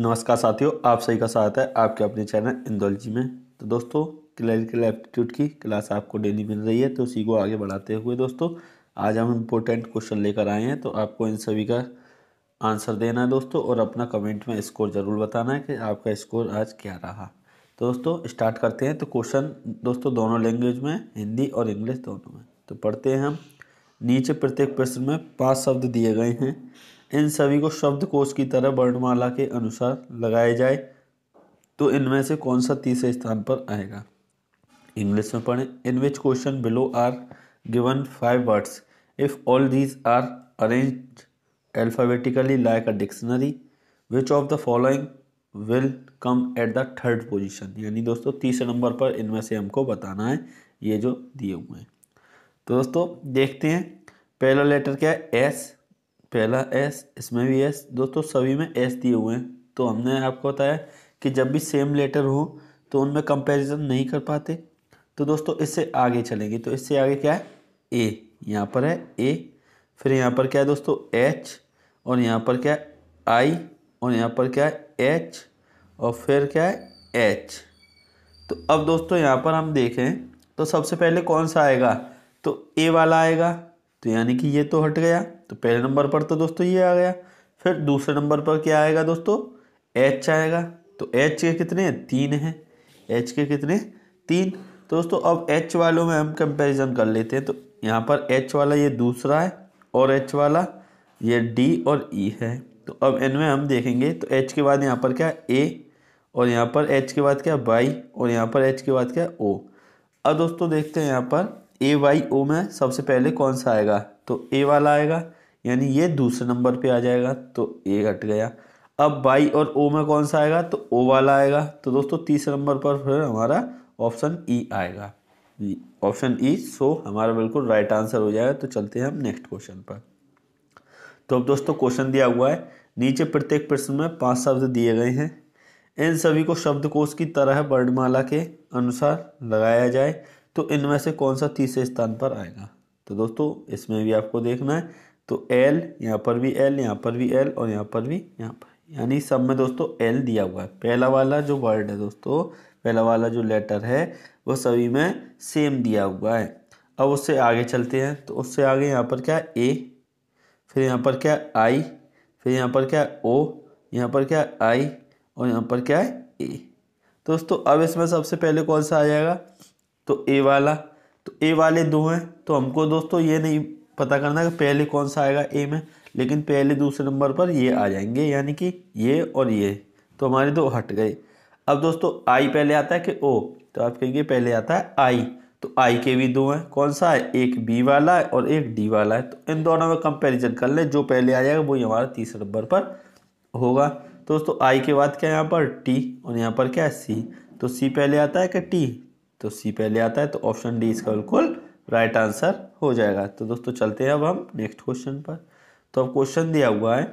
नमस्कार साथियों आप सही का स्वागत है आपके अपने चैनल इंदौलजी में तो दोस्तों क्लरिकल एप्टीट्यूड की क्लास आपको डेली मिल रही है तो उसी को आगे बढ़ाते हुए दोस्तों आज हम इम्पोर्टेंट क्वेश्चन लेकर आए हैं तो आपको इन सभी का आंसर देना है दोस्तों और अपना कमेंट में स्कोर ज़रूर बताना है कि आपका स्कोर आज क्या रहा तो दोस्तों स्टार्ट करते हैं तो क्वेश्चन दोस्तों दोनों लैंग्वेज में हिंदी और इंग्लिश दोनों में तो पढ़ते हैं हम नीचे प्रत्येक प्रश्न में पाँच शब्द दिए गए हैं इन सभी को शब्दकोश की तरह वर्णमाला के अनुसार लगाया जाए तो इनमें से कौन सा तीसरे स्थान पर आएगा इंग्लिश में पढ़ें in which question below are given five words if all these are arrange alphabetically like a dictionary which of the following will come at the third position यानी दोस्तों तीसरे नंबर पर इनमें से हमको बताना है ये जो दिए हुए हैं तो दोस्तों देखते हैं पहला लेटर क्या है एस पहला एस इसमें भी एस दोस्तों सभी में एस दिए हुए हैं तो हमने आपको बताया कि जब भी सेम लेटर हो तो उनमें कंपैरिजन नहीं कर पाते तो दोस्तों इससे आगे चलेंगे तो इससे आगे क्या है ए यहाँ पर है ए फिर यहाँ पर क्या है दोस्तों एच और यहाँ पर क्या है आई और यहाँ पर क्या है एच और फिर क्या है एच तो अब दोस्तों यहाँ पर हम देखें तो सबसे पहले कौन सा आएगा तो ए वाला आएगा तो यानी कि ये तो हट गया तो पहले नंबर पर तो दोस्तों ये आ गया फिर दूसरे नंबर पर क्या आएगा दोस्तों एच आएगा तो एच के कितने हैं तीन हैं एच के कितने तीन तो दोस्तों अब एच वालों में हम कंपेरिज़न कर लेते हैं तो यहाँ पर एच वाला ये दूसरा है और एच वाला ये डी और ई e है तो अब इनमें हम देखेंगे तो एच के बाद यहाँ पर क्या ए और यहाँ पर एच के बाद क्या वाई और यहाँ पर एच के बाद क्या ओ अब दोस्तों देखते हैं यहाँ पर ए वाई ओ में सबसे पहले कौन सा आएगा तो ए वाला आएगा यानी ये दूसरे नंबर पे आ जाएगा तो ए हट गया अब बाई और ओ में कौन सा आएगा तो ओ वाला आएगा तो दोस्तों तीसरे नंबर पर फिर हमारा ऑप्शन ई e आएगा ऑप्शन ई e, सो हमारा बिल्कुल राइट आंसर हो जाएगा तो चलते हैं हम नेक्स्ट क्वेश्चन पर तो अब दोस्तों क्वेश्चन दिया हुआ है नीचे प्रत्येक प्रश्न में पांच शब्द दिए गए हैं इन सभी को शब्दकोश की तरह वर्णमाला के अनुसार लगाया जाए तो इनमें से कौन सा तीसरे स्थान पर आएगा तो दोस्तों इसमें भी आपको देखना है तो एल यहाँ पर भी एल यहाँ पर भी एल और यहाँ पर भी यहाँ पर यानी सब में दोस्तों एल दिया हुआ है पहला वाला जो वर्ड है दोस्तों पहला वाला जो लेटर है वो सभी में सेम दिया हुआ है अब उससे आगे चलते हैं तो उससे आगे यहाँ पर क्या ए फिर यहाँ पर क्या आई फिर यहाँ पर क्या ओ यहाँ पर क्या आई और यहाँ पर क्या है ए दोस्तों अब इसमें सबसे पहले कौन सा आ जाएगा तो ए वाला तो ए वाले दो हैं तो हमको दोस्तों ये नहीं पता करना है कि पहले कौन सा आएगा ए में लेकिन पहले दूसरे नंबर पर ये आ जाएंगे यानी कि ये और ये तो हमारे दो हट गए अब दोस्तों आई पहले आता है कि ओ तो आप कहेंगे पहले आता है आई तो आई के भी दो हैं कौन सा है एक बी वाला है और एक डी वाला है तो इन दोनों में कंपैरिजन कर लें जो पहले आ जाएगा वही हमारा तीसरे नंबर पर होगा दोस्तों आई के बाद क्या है यहाँ पर टी और यहाँ पर क्या है सी तो सी पहले आता है कि टी तो सी पहले आता है तो ऑप्शन डी इसका बिल्कुल राइट आंसर हो जाएगा तो दोस्तों चलते हैं अब हम नेक्स्ट क्वेश्चन पर तो अब क्वेश्चन दिया हुआ है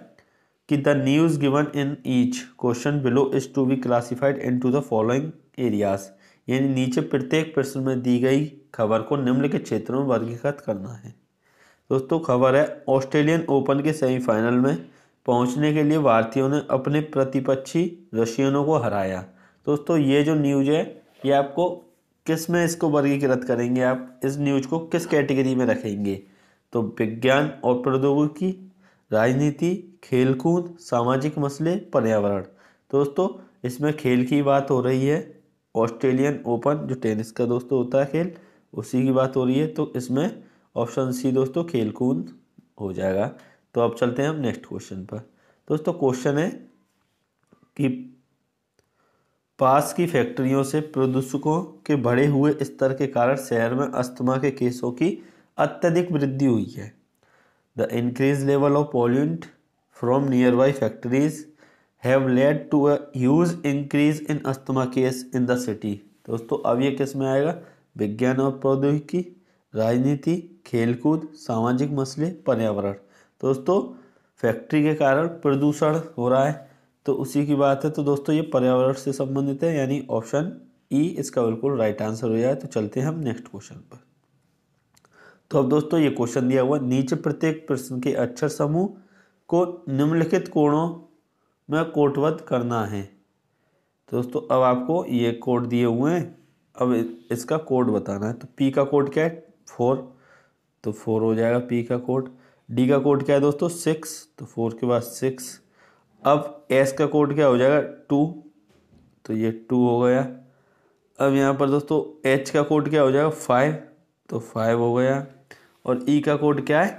कि the news given in each question below is to be classified into the following areas यानी नीचे प्रत्येक प्रश्न में दी गई खबर को निम्नलिखित क्षेत्रों में वर्गीकृत करना है दोस्तों खबर है ऑस्ट्रेलियन ओपन के सेमीफाइनल में पहुंचने के लिए भारतीयों ने अपने प्रतिपक्षी रशियनों को हराया दोस्तों ये जो न्यूज है ये आपको किस में इसको वर्गीकृत करेंगे आप इस न्यूज को किस कैटेगरी में रखेंगे तो विज्ञान और प्रौद्योगिकी राजनीति खेलकूद सामाजिक मसले पर्यावरण तो दोस्तों इसमें खेल की बात हो रही है ऑस्ट्रेलियन ओपन जो टेनिस का दोस्तों होता है खेल उसी की बात हो रही है तो इसमें ऑप्शन सी दोस्तों खेलकूद हो जाएगा तो अब चलते हैं हम नेक्स्ट क्वेश्चन पर दोस्तों क्वेश्चन है कि पास की फैक्ट्रियों से प्रदूषकों के बढ़े हुए स्तर के कारण शहर में अस्थमा के केसों की अत्यधिक वृद्धि हुई है the increase level of pollutant from nearby factories have led to a increase in asthma case in the city दोस्तों अब ये किस में आएगा विज्ञान और प्रौद्योगिकी राजनीति खेलकूद सामाजिक मसले पर्यावरण दोस्तों फैक्ट्री के कारण प्रदूषण हो रहा है तो उसी की बात है तो दोस्तों ये पर्यावरण से संबंधित है यानी ऑप्शन ई e, इसका बिल्कुल राइट आंसर हो जाए तो चलते हैं हम नेक्स्ट क्वेश्चन पर तो अब दोस्तों ये क्वेश्चन दिया हुआ नीचे प्रत्येक प्रश्न के अक्षर समूह को निम्नलिखित कोणों में कोटवध करना है तो दोस्तों अब आपको ये कोड दिए हुए हैं अब इसका कोड बताना है तो पी का कोड क्या है फोर तो फोर हो जाएगा पी का कोड डी का कोड क्या है दोस्तों सिक्स तो फोर के बाद सिक्स अब एस का कोड क्या हो जाएगा टू तो ये टू हो गया अब यहाँ पर दोस्तों एच का कोड क्या हो जाएगा फाइव तो फाइव हो गया और ई e का कोड क्या है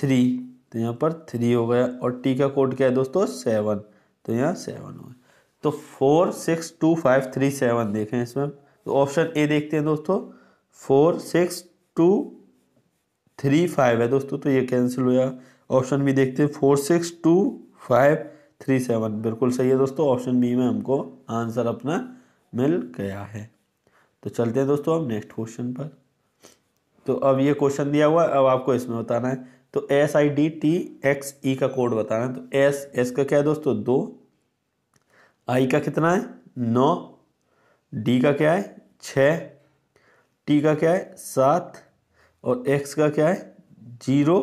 थ्री तो यहाँ पर थ्री हो गया और टी का कोड क्या है दोस्तों सेवन तो यहाँ सेवन हो गया तो four six two five three seven देखें इसमें तो ऑप्शन ए देखते हैं दोस्तों four six two three five है दोस्तों तो ये कैंसिल हो गया ऑप्शन बी देखते हैं four six two five three seven बिल्कुल सही है दोस्तों ऑप्शन बी में हमको आंसर अपना मिल गया है तो चलते हैं दोस्तों अब नेक्स्ट क्वेश्चन पर तो अब ये क्वेश्चन दिया हुआ है अब आपको इसमें बताना है तो S I D T X E का कोड बताना है तो एस एस का क्या है दोस्तों दो आई का कितना है नौ डी का क्या है छ टी का क्या है सात और एक्स का क्या है जीरो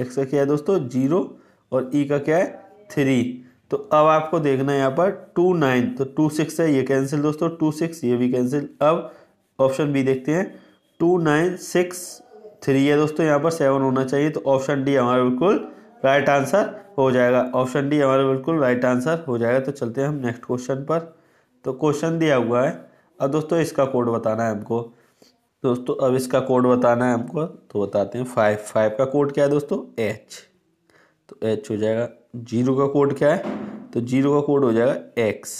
एक्स का क्या है दोस्तों जीरो और ई e का क्या है थ्री तो अब आपको देखना है यहाँ पर टू नाइन तो टू सिक्स है ये कैंसिल दोस्तों टू सिक्स ये भी कैंसिल अब ऑप्शन बी देखते हैं टू नाइन सिक्स थ्री है दोस्तों यहाँ पर सेवन होना चाहिए तो ऑप्शन डी हमारा बिल्कुल राइट आंसर हो जाएगा ऑप्शन डी हमारा बिल्कुल राइट आंसर हो जाएगा तो चलते हैं हम नेक्स्ट क्वेश्चन पर तो क्वेश्चन दिया हुआ है अब दोस्तों इसका कोड बताना है हमको दोस्तों अब इसका कोड बताना है हमको तो बताते हैं फाइव फाइव का कोड क्या है दोस्तों एच तो एच हो जाएगा जीरो का कोड क्या है तो जीरो का कोड हो जाएगा एक्स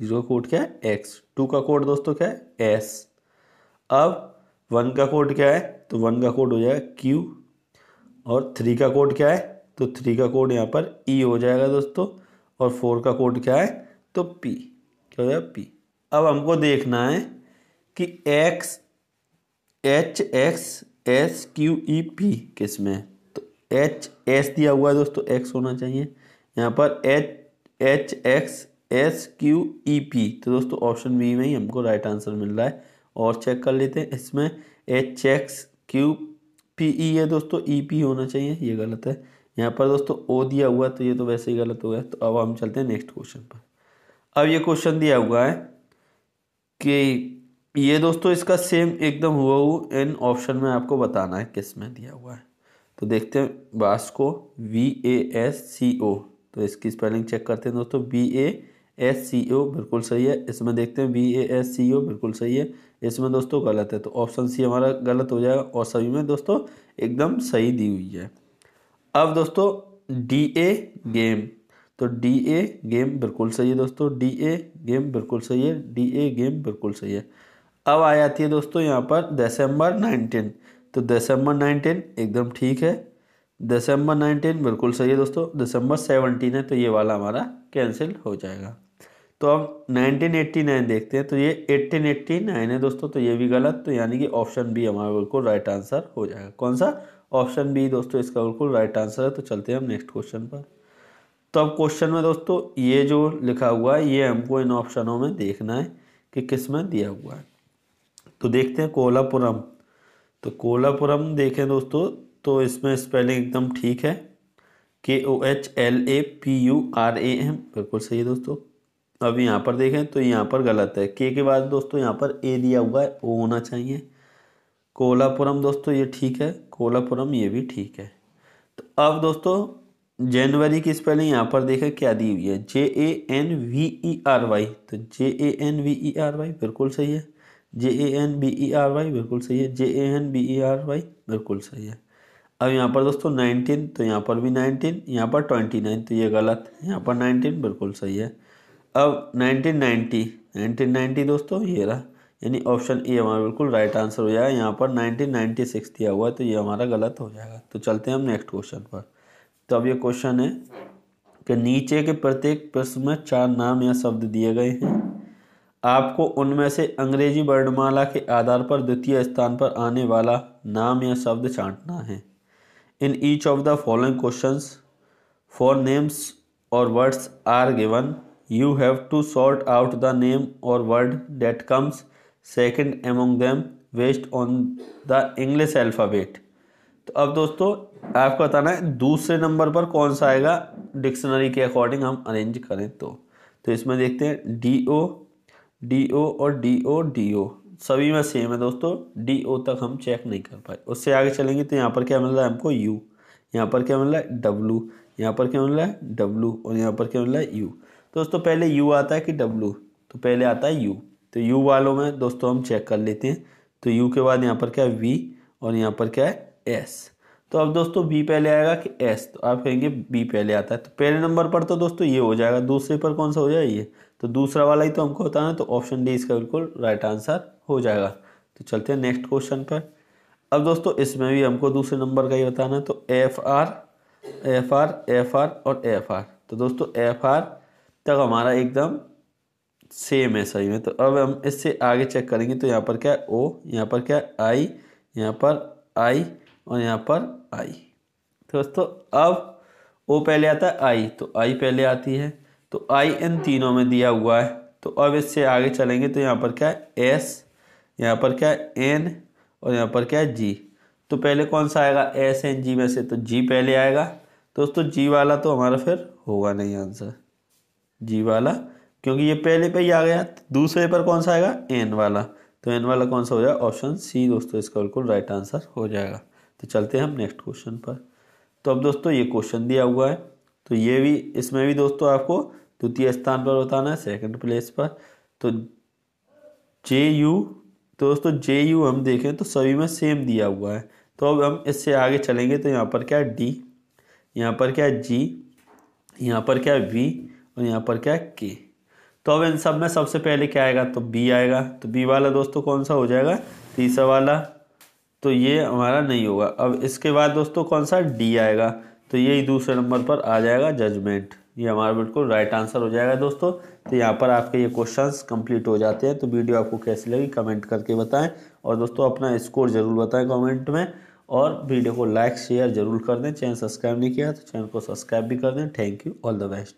जीरो का कोड क्या है एक्स टू का कोड दोस्तों क्या है एस अब वन का कोड क्या है तो वन का कोड हो जाएगा क्यू और थ्री का कोड क्या है तो थ्री का कोड यहाँ पर ई e हो जाएगा दोस्तों और फोर का कोड क्या है तो पी क्या हो जाएगा पी अब हमको देखना है कि X H X S Q E P किस में है तो एच एस दिया हुआ है दोस्तों एक्स होना चाहिए यहाँ पर H H X S Q E P तो दोस्तों ऑप्शन बी में ही हमको राइट आंसर मिल रहा है और चेक कर लेते हैं इसमें H X Q P E है दोस्तों ई e, पी होना चाहिए ये गलत है यहाँ पर दोस्तों ओ दिया हुआ तो ये तो वैसे ही गलत हो गया तो अब हम चलते हैं नेक्स्ट क्वेश्चन पर अब ये क्वेश्चन दिया हुआ है कि ये दोस्तों इसका सेम एकदम हुआ हु इन ऑप्शन में आपको बताना है किस में दिया हुआ है तो देखते हैं Vasco V A S C O तो इसकी स्पेलिंग चेक करते हैं दोस्तों बी ए एस सी ओ बिल्कुल सही है इसमें देखते हैं बी ए एस सी ओ बिल्कुल सही है इसमें दोस्तों गलत है तो ऑप्शन सी हमारा गलत हो जाएगा और सभी में दोस्तों एकदम सही दी हुई है अब दोस्तों डी ए गेम तो डी ए गेम बिल्कुल सही है दोस्तों डी ए गेम बिल्कुल सही है डी ए गेम बिल्कुल सही है अब आ जाती है दोस्तों यहाँ पर दिसंबर नाइनटीन तो दिसंबर नाइनटीन एकदम ठीक है दिसंबर नाइनटीन बिल्कुल सही है दोस्तों दिसंबर सेवनटीन है तो ये वाला हमारा कैंसिल हो जाएगा तो अब नाइनटीन एट्टी नाइन देखते हैं तो ये एट्टीन एट्टी नाइन है दोस्तों तो ये भी गलत तो यानी कि ऑप्शन बी हमारा बिल्कुल राइट आंसर हो जाएगा कौन सा ऑप्शन बी दोस्तों इसका बिल्कुल राइट आंसर है तो चलते हैं हम नेक्स्ट क्वेश्चन पर तो अब क्वेश्चन में दोस्तों ये जो लिखा हुआ है ये हमको इन ऑप्शनों में देखना है कि किस में दिया हुआ है तो देखते हैं कोल्हापुरम तो कोल्हापुरम देखें दोस्तों तो इसमें स्पेलिंग एकदम ठीक है K O H L A P U R A M बिल्कुल सही है दोस्तों अब यहाँ पर देखें तो यहाँ पर गलत है के के बाद दोस्तों यहाँ पर ए दिया हुआ है ओ होना चाहिए कोलापुरम दोस्तों ये ठीक है कोलापुरम ये भी ठीक है तो अब दोस्तों जनवरी की स्पेलिंग यहाँ पर देखें क्या दी हुई है J A N V E R Y तो J A N V E R Y बिल्कुल सही है J A N B E R Y बिल्कुल सही है J A N B E R Y बिल्कुल सही है अब यहाँ पर दोस्तों नाइनटीन तो यहाँ पर भी नाइनटीन यहाँ पर ट्वेंटी नाइन तो ये गलत यहाँ पर नाइनटीन बिल्कुल सही है अब नाइनटीन नाइन्टी नाइनटीन नाइन्टी दोस्तों ये रहा यानी ऑप्शन ए हमारा बिल्कुल राइट आंसर हो जाएगा यहाँ पर नाइनटीन नाइन्टी सिक्स दिया हुआ है तो ये हमारा गलत हो जाएगा तो चलते हैं हम नेक्स्ट क्वेश्चन पर तो अब ये क्वेश्चन है कि नीचे के प्रत्येक प्रश्न में चार नाम या शब्द दिए गए हैं आपको उनमें से अंग्रेजी वर्णमाला के आधार पर द्वितीय स्थान पर आने वाला नाम या शब्द छाँटना है in each of the following question four names और words are given you have to sort out the name और word that comes second among them based on the English alphabet तो अब दोस्तों आपको बताना है दूसरे नंबर पर कौन सा आएगा डिक्शनरी के अकॉर्डिंग हम अरेंज करें तो तो इसमें देखते हैं डी ओ डी ओ और डी ओ डी ओ सभी में सेम है दोस्तों डी ओ तक हम चेक नहीं कर पाए उससे आगे चलेंगे तो यहाँ पर क्या मिल रहा है हमको यू यहाँ पर क्या मिल रहा है डब्लू यहाँ पर क्या मिल रहा है डब्लू और यहाँ पर क्या मिल रहा है यू दोस्तों पहले यू आता है कि डब्लू तो पहले आता है यू तो यू वालों में दोस्तों हम चेक कर लेते हैं तो यू के बाद यहाँ पर क्या है वी और यहाँ पर क्या है एस तो अब दोस्तों बी पहले आएगा कि एस तो आप कहेंगे बी पहले आता है तो पहले नंबर पर तो दोस्तों ये हो जाएगा दूसरे पर कौन सा हो जाएगा ये तो दूसरा वाला ही तो हमको बताना तो ऑप्शन डी इसका बिल्कुल राइट आंसर हो जाएगा तो चलते हैं नेक्स्ट क्वेश्चन पर अब दोस्तों इसमें भी हमको दूसरे नंबर का ही बताना है तो F R F R F R और एफ आर तो दोस्तों एफ आर तक हमारा एकदम सेम है सही में तो अब हम इससे आगे चेक करेंगे तो यहाँ पर क्या है ओ यहाँ पर क्या है आई यहाँ पर आई और यहाँ पर आई तो दोस्तों अब ओ पहले आता है आई तो आई पहले आती है तो आई इन तीनों में दिया हुआ है तो अब इससे आगे चलेंगे तो यहाँ पर क्या है एस यहाँ पर क्या है एन और यहाँ पर क्या है जी तो पहले कौन सा आएगा एस एन जी में से तो जी पहले आएगा तो दोस्तों जी वाला तो हमारा फिर होगा नहीं आंसर जी वाला क्योंकि ये पहले पे ही आ गया तो दूसरे पर कौन सा आएगा एन वाला तो एन वाला कौन सा हो जाएगा ऑप्शन सी दोस्तों इसका बिल्कुल राइट आंसर हो जाएगा तो चलते हैं हम नेक्स्ट क्वेश्चन पर तो अब दोस्तों ये क्वेश्चन दिया हुआ है तो ये भी इसमें भी दोस्तों आपको द्वितीय स्थान पर बताना है सेकंड प्लेस पर तो जे यू तो दोस्तों जे यू हम देखें तो सभी में सेम दिया हुआ है तो अब हम इससे आगे चलेंगे तो यहाँ पर क्या डी यहाँ पर क्या जी यहाँ पर क्या वी और यहाँ पर क्या के तो अब इन सब में सबसे पहले क्या आएगा तो बी आएगा तो बी वाला दोस्तों कौन सा हो जाएगा तीसरा वाला तो ये हमारा नहीं होगा अब इसके बाद दोस्तों कौन सा डी आएगा तो यही दूसरे नंबर पर आ जाएगा जजमेंट ये हमारा बिल्कुल राइट आंसर हो जाएगा दोस्तों तो यहाँ पर आपके ये क्वेश्चंस कंप्लीट हो जाते हैं तो वीडियो आपको कैसी लगी कमेंट करके बताएं और दोस्तों अपना स्कोर ज़रूर बताएं कमेंट में और वीडियो को लाइक शेयर जरूर कर दें चैनल सब्सक्राइब नहीं किया तो चैनल को सब्सक्राइब भी कर दें thank you all the best